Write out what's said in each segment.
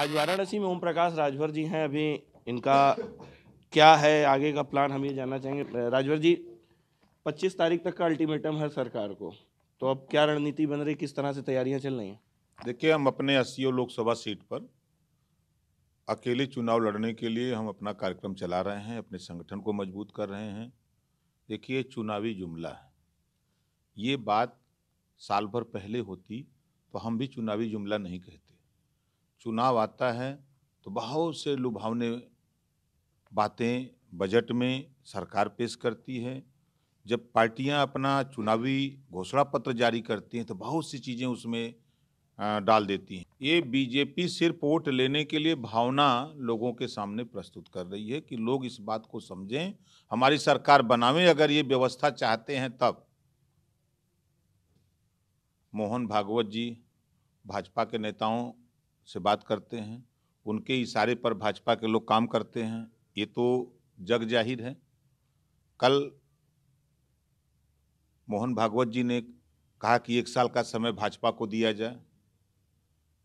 आज वाराणसी में ओम प्रकाश राजभर जी हैं अभी इनका क्या है आगे का प्लान हम ये जानना चाहेंगे राजभर जी 25 तारीख तक का अल्टीमेटम है सरकार को तो अब क्या रणनीति बन रही किस तरह से तैयारियां चल रही हैं देखिए हम अपने अस्सियों लोकसभा सीट पर अकेले चुनाव लड़ने के लिए हम अपना कार्यक्रम चला रहे हैं अपने संगठन को मजबूत कर रहे हैं देखिए चुनावी जुमला है ये बात साल भर पहले होती तो हम भी चुनावी जुमला नहीं कहते चुनाव आता है तो बहुत से लुभावने बातें बजट में सरकार पेश करती है जब पार्टियां अपना चुनावी घोषणा पत्र जारी करती हैं तो बहुत सी चीज़ें उसमें डाल देती हैं ये बीजेपी सिर्फ वोट लेने के लिए भावना लोगों के सामने प्रस्तुत कर रही है कि लोग इस बात को समझें हमारी सरकार बनावें अगर ये व्यवस्था चाहते हैं तब मोहन भागवत जी भाजपा के नेताओं से बात करते हैं उनके इशारे पर भाजपा के लोग काम करते हैं ये तो जग जाहिर है कल मोहन भागवत जी ने कहा कि एक साल का समय भाजपा को दिया जाए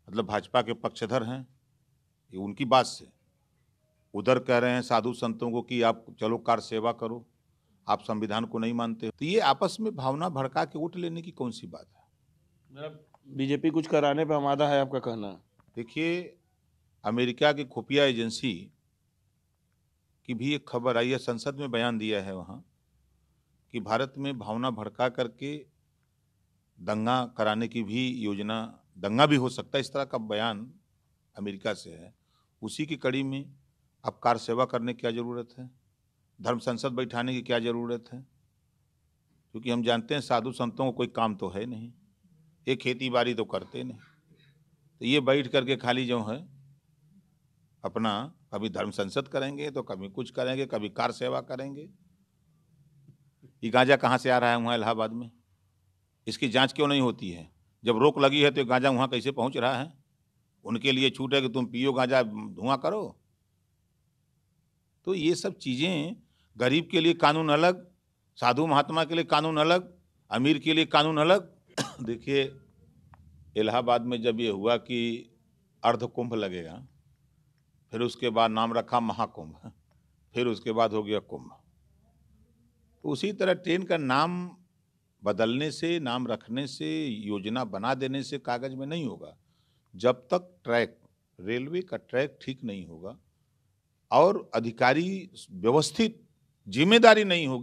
मतलब भाजपा के पक्षधर हैं ये उनकी बात से उधर कह रहे हैं साधु संतों को कि आप चलो कार सेवा करो आप संविधान को नहीं मानते तो ये आपस में भावना भड़का के उठ लेने की कौन सी बात है मेरा बीजेपी कुछ कराने पर आमादा है आपका कहना देखिए अमेरिका की खुफिया एजेंसी की भी एक खबर आई है संसद में बयान दिया है वहाँ कि भारत में भावना भड़का करके दंगा कराने की भी योजना दंगा भी हो सकता है इस तरह का बयान अमेरिका से है उसी की कड़ी में अब कार सेवा करने की क्या ज़रूरत है धर्म संसद बैठाने की क्या ज़रूरत है क्योंकि हम जानते हैं साधु संतों को कोई काम तो है नहीं ये खेती बाड़ी तो करते नहीं तो ये बैठ करके खाली जो है अपना कभी धर्म संसद करेंगे तो कभी कुछ करेंगे कभी कार सेवा करेंगे ये गांजा कहाँ से आ रहा है वहाँ इलाहाबाद में इसकी जांच क्यों नहीं होती है जब रोक लगी है तो गांजा वहाँ कैसे पहुँच रहा है उनके लिए छूट है कि तुम पियो गांजा धुआं करो तो ये सब चीज़ें गरीब के लिए कानून अलग साधु महात्मा के लिए कानून अलग अमीर के लिए कानून अलग देखिए इलाहाबाद में जब ये हुआ कि अर्ध कुंभ लगेगा फिर उसके बाद नाम रखा महाकुंभ फिर उसके बाद हो गया कुंभ तो उसी तरह ट्रेन का नाम बदलने से नाम रखने से योजना बना देने से कागज में नहीं होगा जब तक ट्रैक रेलवे का ट्रैक ठीक नहीं होगा और अधिकारी व्यवस्थित जिम्मेदारी नहीं होगी